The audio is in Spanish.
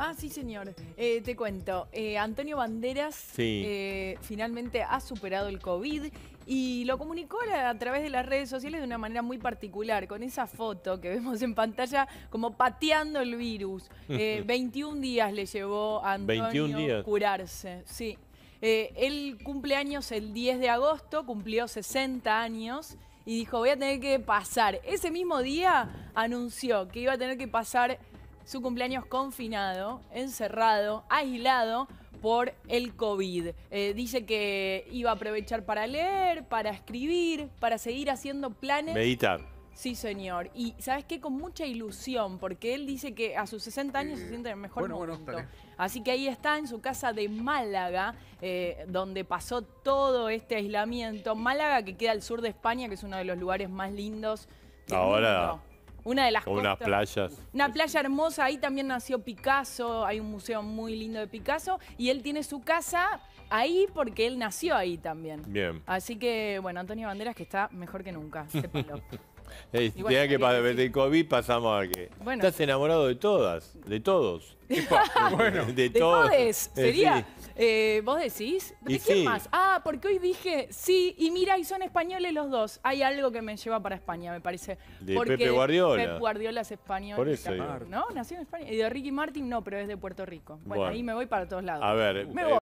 Ah, sí, señor. Eh, te cuento. Eh, Antonio Banderas eh, finalmente ha superado el COVID y lo comunicó a, través de las redes sociales de una manera muy particular, con esa foto que vemos en pantalla como pateando el virus. 21 días le llevó a Antonio curarse. Sí. él cumple años el 10 de agosto, cumplió 60 años y dijo, voy a tener que pasar. Ese mismo día anunció que iba a tener que pasar su cumpleaños confinado, encerrado, aislado por el COVID. Eh, dice que iba a aprovechar para leer, para escribir, para seguir haciendo planes. Meditar. Sí, señor. Y sabes qué, con mucha ilusión, porque él dice que a sus 60 años se siente en el mejor momento. Así que ahí está en su casa de Málaga, eh, donde pasó todo este aislamiento. Málaga que queda al sur de España, que es uno de los lugares más lindos. Ahora. Una de las unas playas. Una playa hermosa, ahí también nació Picasso, hay un museo muy lindo de Picasso y él tiene su casa ahí porque él nació ahí también. Bien. Así que, bueno, Antonio Banderas que está mejor que nunca, se Hey, Igual, que pasar COVID pasamos a que bueno. estás enamorado de todas, de todos. de, todos. Eh, sería, eh, ¿Vos decís? ¿De quién más? Ah, porque hoy dije sí, y mira, y son españoles los dos. Hay algo que me lleva para España, me parece. De porque Pepe Guardiola. Pepe Guardiola es español. Por eso ¿No? Nació en España. Y de Ricky Martin no, pero es de Puerto Rico. bueno, ahí me voy para todos lados. A ver, me eh, voy.